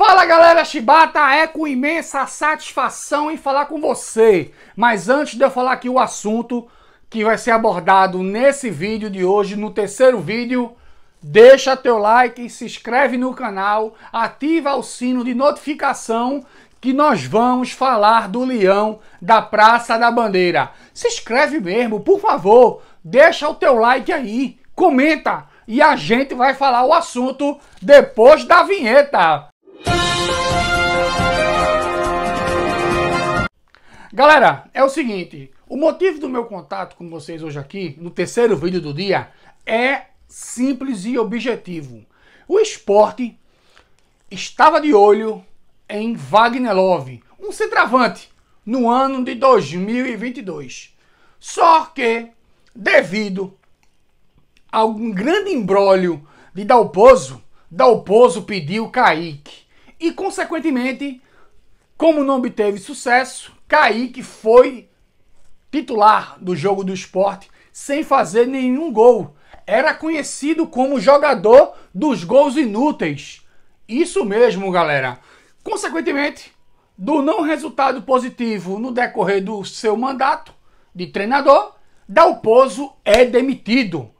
Fala galera Chibata, é com imensa satisfação em falar com você. Mas antes de eu falar aqui o assunto que vai ser abordado nesse vídeo de hoje, no terceiro vídeo, deixa teu like, se inscreve no canal, ativa o sino de notificação que nós vamos falar do leão da Praça da Bandeira. Se inscreve mesmo, por favor, deixa o teu like aí, comenta e a gente vai falar o assunto depois da vinheta. Galera, é o seguinte, o motivo do meu contato com vocês hoje aqui, no terceiro vídeo do dia, é simples e objetivo. O esporte estava de olho em Wagner Love, um centroavante, no ano de 2022. Só que, devido a um grande embrólio de Dalpozo, Dalpozo pediu Kaique. E, consequentemente, como não obteve sucesso, Kaique foi titular do jogo do esporte sem fazer nenhum gol. Era conhecido como jogador dos gols inúteis. Isso mesmo, galera. Consequentemente, do não resultado positivo no decorrer do seu mandato de treinador, Dalpozo é demitido.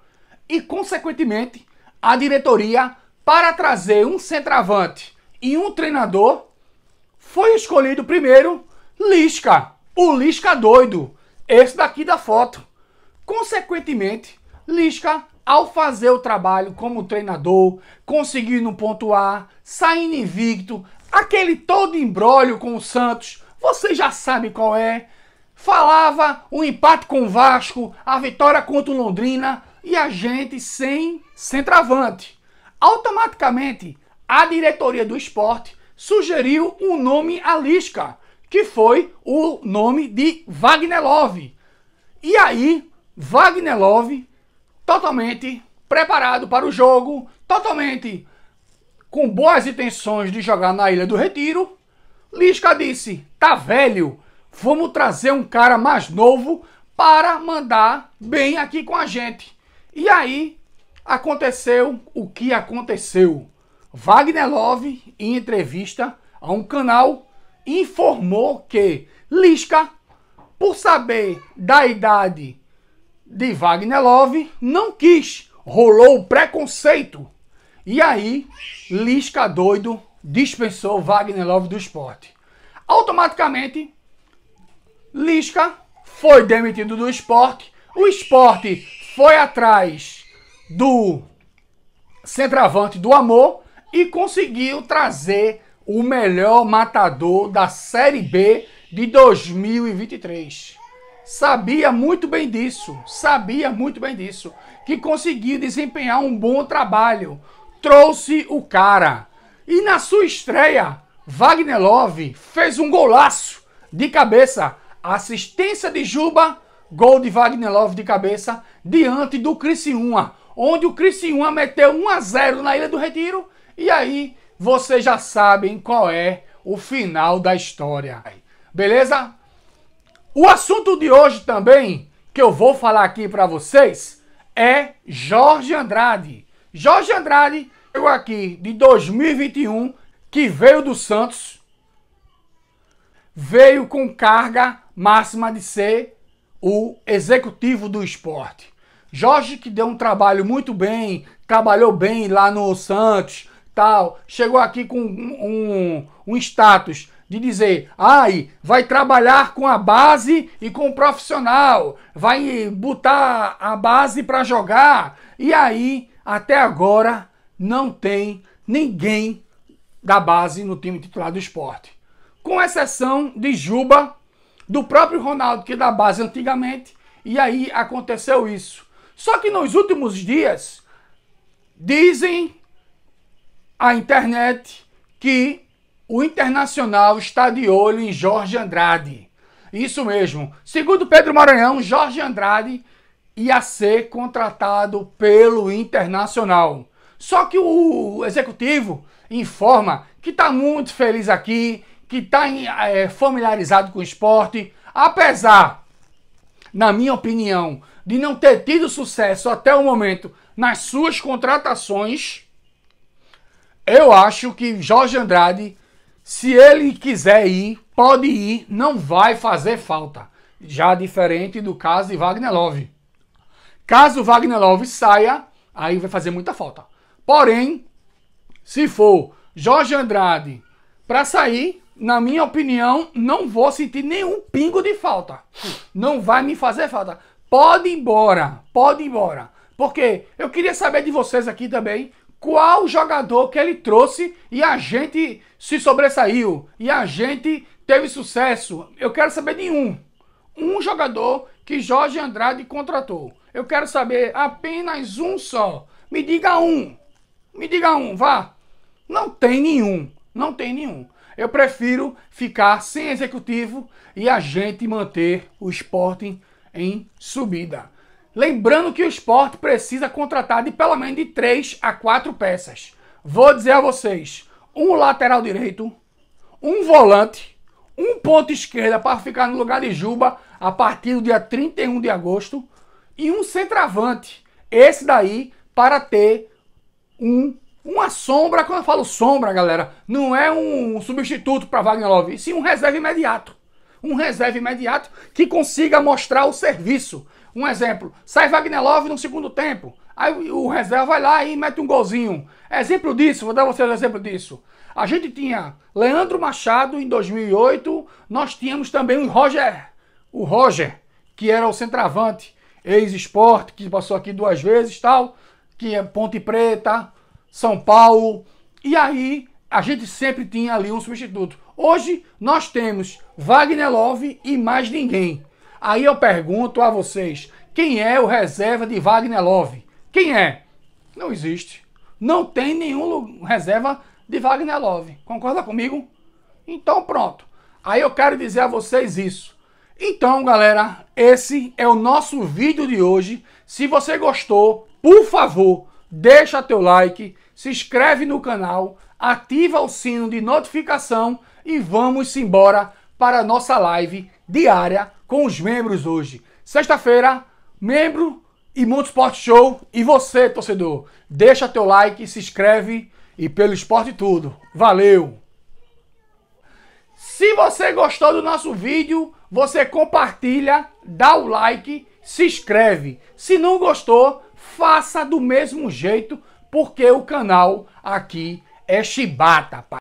E, consequentemente, a diretoria, para trazer um centroavante e um treinador, foi escolhido primeiro Lisca, o Lisca doido, esse daqui da foto. Consequentemente, Lisca, ao fazer o trabalho como treinador, conseguindo pontuar, saindo invicto, aquele todo embrólio com o Santos, você já sabe qual é. Falava o um empate com o Vasco, a vitória contra o Londrina e a gente sem centroavante. Automaticamente, a diretoria do esporte sugeriu um nome à Lisca, que foi o nome de Wagnerlove. E aí, Wagnerlove, totalmente preparado para o jogo, totalmente com boas intenções de jogar na Ilha do Retiro, Lisca disse: tá velho, vamos trazer um cara mais novo para mandar bem aqui com a gente. E aí aconteceu o que aconteceu. Wagner Love, em entrevista a um canal, informou que Lisca, por saber da idade de Wagner Love, não quis, rolou o preconceito. E aí, Lisca doido dispensou Wagner Love do esporte. Automaticamente, Lisca foi demitido do esporte. O esporte foi atrás do centroavante do amor e conseguiu trazer o melhor matador da Série B de 2023. Sabia muito bem disso, sabia muito bem disso, que conseguiu desempenhar um bom trabalho. Trouxe o cara. E na sua estreia, Wagner Love fez um golaço de cabeça, assistência de Juba, gol de Wagner Love de cabeça diante do Criciúma, onde o Criciúma meteu 1 a 0 na Ilha do Retiro e aí, vocês já sabem qual é o final da história. Beleza? O assunto de hoje também, que eu vou falar aqui para vocês, é Jorge Andrade. Jorge Andrade eu aqui de 2021, que veio do Santos, veio com carga máxima de ser o executivo do esporte. Jorge que deu um trabalho muito bem, trabalhou bem lá no Santos, tal, chegou aqui com um, um, um status de dizer, ai, vai trabalhar com a base e com o profissional, vai botar a base para jogar. E aí, até agora, não tem ninguém da base no time titular do esporte. Com exceção de Juba, do próprio Ronaldo, que é da base antigamente, e aí aconteceu isso. Só que nos últimos dias, dizem a internet que o Internacional está de olho em Jorge Andrade. Isso mesmo. Segundo Pedro Maranhão, Jorge Andrade ia ser contratado pelo Internacional. Só que o executivo informa que está muito feliz aqui, que está é, eh, familiarizado com o esporte, apesar, na minha opinião, de não ter tido sucesso até o momento nas suas contratações eu acho que Jorge Andrade, se ele quiser ir, pode ir, não vai fazer falta. Já diferente do caso de Wagner Love. Caso Wagner Love saia, aí vai fazer muita falta. Porém, se for Jorge Andrade para sair, na minha opinião, não vou sentir nenhum pingo de falta. Não vai me fazer falta. Pode ir embora, pode ir embora. Porque eu queria saber de vocês aqui também qual jogador que ele trouxe e a gente se sobressaiu e a gente teve sucesso. Eu quero saber de um. Um jogador que Jorge Andrade contratou. Eu quero saber apenas um só. Me diga um. Me diga um, vá. Não tem nenhum. Não tem nenhum. Eu prefiro ficar sem executivo e a gente manter o Sporting em subida. Lembrando que o esporte precisa contratar de pelo menos de 3 a 4 peças. Vou dizer a vocês: um lateral direito, um volante, um ponto esquerda para ficar no lugar de Juba a partir do dia 31 de agosto e um centroavante. Esse daí para ter um uma sombra, quando eu falo sombra, galera, não é um substituto para Wagner Love, sim um reserva imediato. Um reserva imediato que consiga mostrar o serviço, um exemplo, sai Wagner no segundo tempo. Aí o reserva vai lá e mete um golzinho. Exemplo disso, vou dar vocês um exemplo disso. A gente tinha Leandro Machado em 2008, nós tínhamos também o Roger, o Roger, que era o centroavante, ex-esporte, que passou aqui duas vezes, tal, que é Ponte Preta, São Paulo. E aí a gente sempre tinha ali um substituto. Hoje nós temos Wagner Love e mais ninguém. Aí eu pergunto a vocês: quem é o reserva de Wagner Love? Quem é? Não existe. Não tem nenhum reserva de Wagner Love. Concorda comigo? Então pronto. Aí eu quero dizer a vocês isso. Então, galera, esse é o nosso vídeo de hoje. Se você gostou, por favor, deixa teu like, se inscreve no canal, ativa o sino de notificação e vamos embora para a nossa live diária com os membros hoje. Sexta-feira, membro e Mundo Esporte Show. E você, torcedor, deixa teu like, se inscreve e pelo esporte tudo. Valeu! Se você gostou do nosso vídeo, você compartilha, dá o like, se inscreve. Se não gostou, faça do mesmo jeito, porque o canal aqui é chibata,